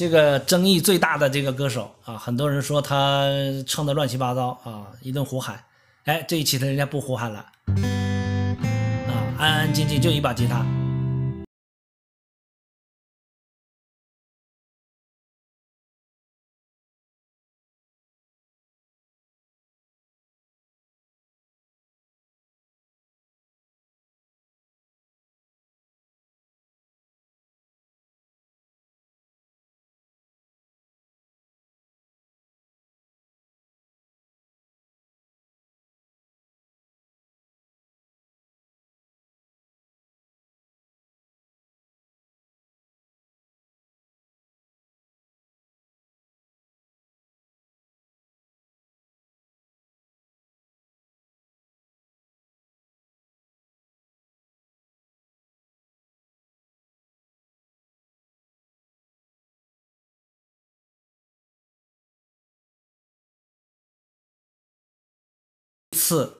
这个争议最大的这个歌手啊，很多人说他唱的乱七八糟啊，一顿呼喊。哎，这一期的人家不呼喊了，啊，安安静静就一把吉他。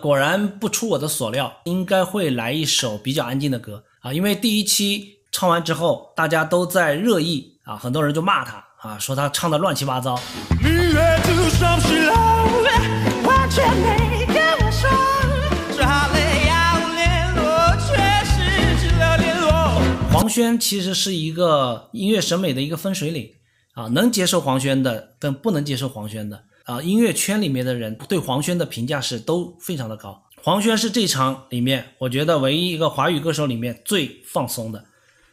果然不出我的所料，应该会来一首比较安静的歌啊，因为第一期唱完之后，大家都在热议啊，很多人就骂他啊，说他唱的乱七八糟。黄轩其实是一个音乐审美的一个分水岭啊，能接受黄轩的，跟不能接受黄轩的。啊，音乐圈里面的人对黄轩的评价是都非常的高。黄轩是这场里面，我觉得唯一一个华语歌手里面最放松的，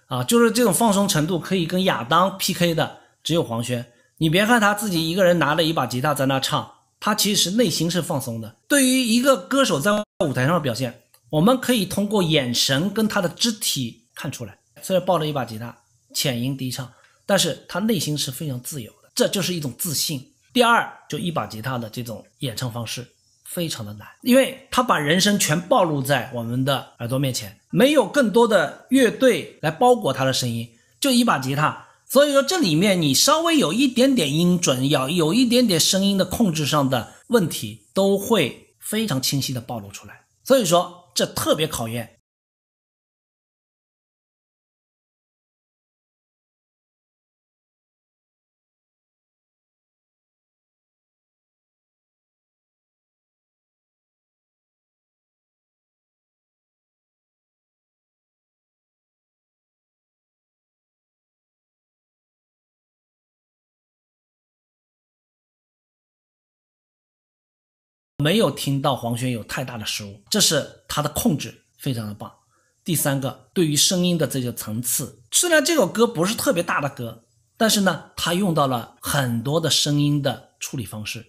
啊，就是这种放松程度可以跟亚当 PK 的只有黄轩。你别看他自己一个人拿着一把吉他在那唱，他其实内心是放松的。对于一个歌手在舞台上的表现，我们可以通过眼神跟他的肢体看出来。虽然抱着一把吉他，浅吟低唱，但是他内心是非常自由的，这就是一种自信。第二，就一把吉他的这种演唱方式非常的难，因为他把人声全暴露在我们的耳朵面前，没有更多的乐队来包裹他的声音，就一把吉他，所以说这里面你稍微有一点点音准，要有一点点声音的控制上的问题，都会非常清晰的暴露出来，所以说这特别考验。没有听到黄轩有太大的失误，这是他的控制非常的棒。第三个，对于声音的这个层次，虽然这首歌不是特别大的歌，但是呢，他用到了很多的声音的处理方式，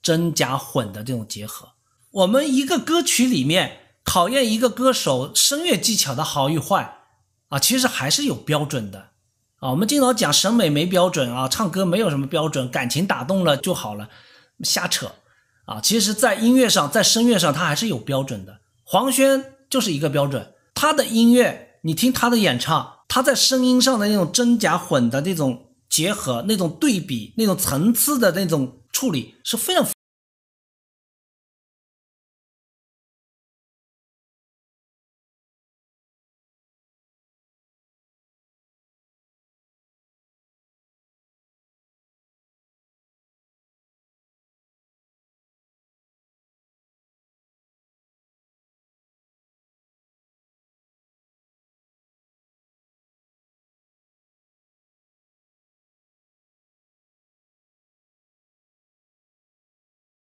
真假混的这种结合。我们一个歌曲里面考验一个歌手声乐技巧的好与坏啊，其实还是有标准的啊。我们经常讲审美没标准啊，唱歌没有什么标准，感情打动了就好了，瞎扯。啊，其实，在音乐上，在声乐上，它还是有标准的。黄轩就是一个标准，他的音乐，你听他的演唱，他在声音上的那种真假混的那种结合，那种对比，那种层次的那种处理，是非常。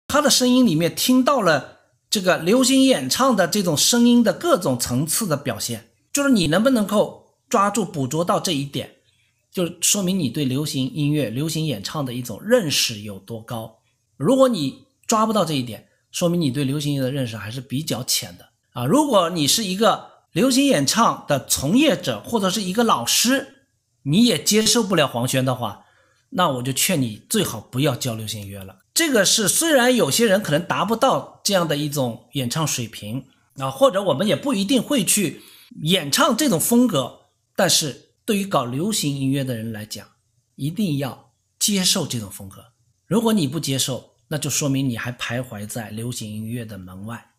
他的声音里面听到了这个流行演唱的这种声音的各种层次的表现，就是你能不能够抓住捕捉到这一点，就说明你对流行音乐、流行演唱的一种认识有多高。如果你抓不到这一点，说明你对流行音乐的认识还是比较浅的啊。如果你是一个流行演唱的从业者或者是一个老师，你也接受不了黄轩的话。那我就劝你最好不要交流行乐了。这个是虽然有些人可能达不到这样的一种演唱水平啊，或者我们也不一定会去演唱这种风格，但是对于搞流行音乐的人来讲，一定要接受这种风格。如果你不接受，那就说明你还徘徊在流行音乐的门外。